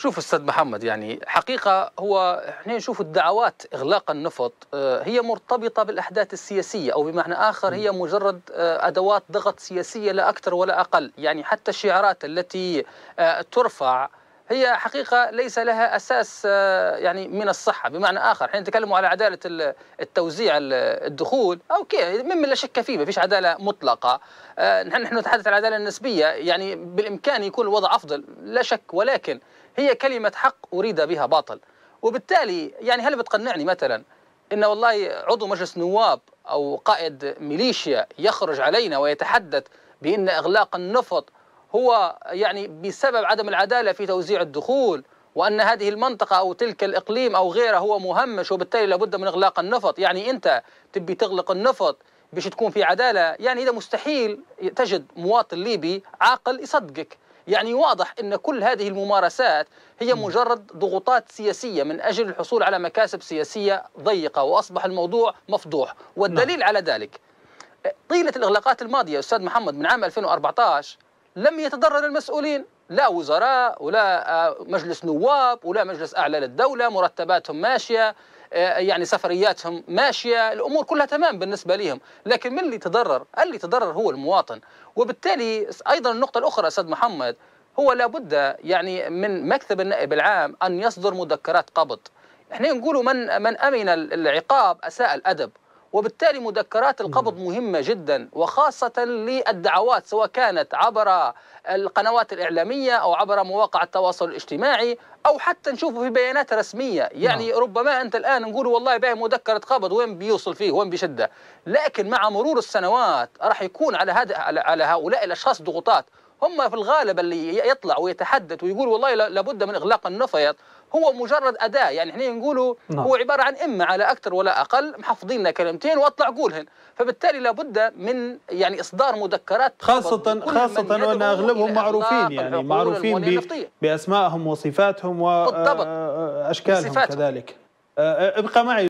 شوف استاذ محمد يعني حقيقه هو احنا نشوف الدعوات اغلاق النفط آه، هي مرتبطه بالاحداث السياسيه او بمعنى اخر هي مجرد آه، ادوات ضغط سياسيه لا اكثر ولا اقل يعني حتى الشعارات التي آه، ترفع هي حقيقة ليس لها أساس يعني من الصحة بمعنى آخر حين نتكلم على عدالة التوزيع الدخول أوكي مما لا شك فيه ما فيش عدالة مطلقة نحن نحن نتحدث عن العدالة النسبية يعني بالإمكان يكون الوضع أفضل لا شك ولكن هي كلمة حق أريد بها باطل وبالتالي يعني هل بتقنعني مثلا إن والله عضو مجلس نواب أو قائد ميليشيا يخرج علينا ويتحدث بأن إغلاق النفط هو يعني بسبب عدم العدالة في توزيع الدخول وأن هذه المنطقة أو تلك الإقليم أو غيره هو مهمش وبالتالي لابد من إغلاق النفط يعني أنت تبي تغلق النفط باش تكون في عدالة يعني إذا مستحيل تجد مواطن ليبي عاقل يصدقك يعني واضح أن كل هذه الممارسات هي مجرد ضغوطات سياسية من أجل الحصول على مكاسب سياسية ضيقة وأصبح الموضوع مفضوح والدليل نعم. على ذلك طيلة الإغلاقات الماضية أستاذ محمد من عام 2014 لم يتضرر المسؤولين لا وزراء ولا آه، مجلس نواب ولا مجلس أعلى للدولة مرتباتهم ماشية آه، يعني سفرياتهم ماشيه الامور كلها تمام بالنسبه لهم لكن من اللي تضرر اللي تضرر هو المواطن وبالتالي ايضا النقطه الاخرى استاذ محمد هو لابد يعني من مكتب النائب العام ان يصدر مذكرات قبض احنا نقولوا من من امن العقاب اساء الادب وبالتالي مذكرات القبض نعم. مهمة جدا وخاصة للدعوات سواء كانت عبر القنوات الإعلامية أو عبر مواقع التواصل الاجتماعي أو حتى نشوفه في بيانات رسمية يعني نعم. ربما أنت الآن نقول والله باهي مذكرة قبض وين بيوصل فيه وين بشدة لكن مع مرور السنوات راح يكون على, هذا على هؤلاء الأشخاص ضغوطات هم في الغالب اللي يطلع ويتحدث ويقول والله لابد من اغلاق النفط هو مجرد اداه يعني احنا نقولوا نعم. هو عباره عن اما على اكثر ولا اقل محفظين لنا كلمتين واطلع قولهن فبالتالي لابد من يعني اصدار مذكرات خاصه خاصه وان اغلبهم معروفين يعني معروفين باسمائهم وصفاتهم واشكالهم آه، آه، كذلك آه، ابقى معي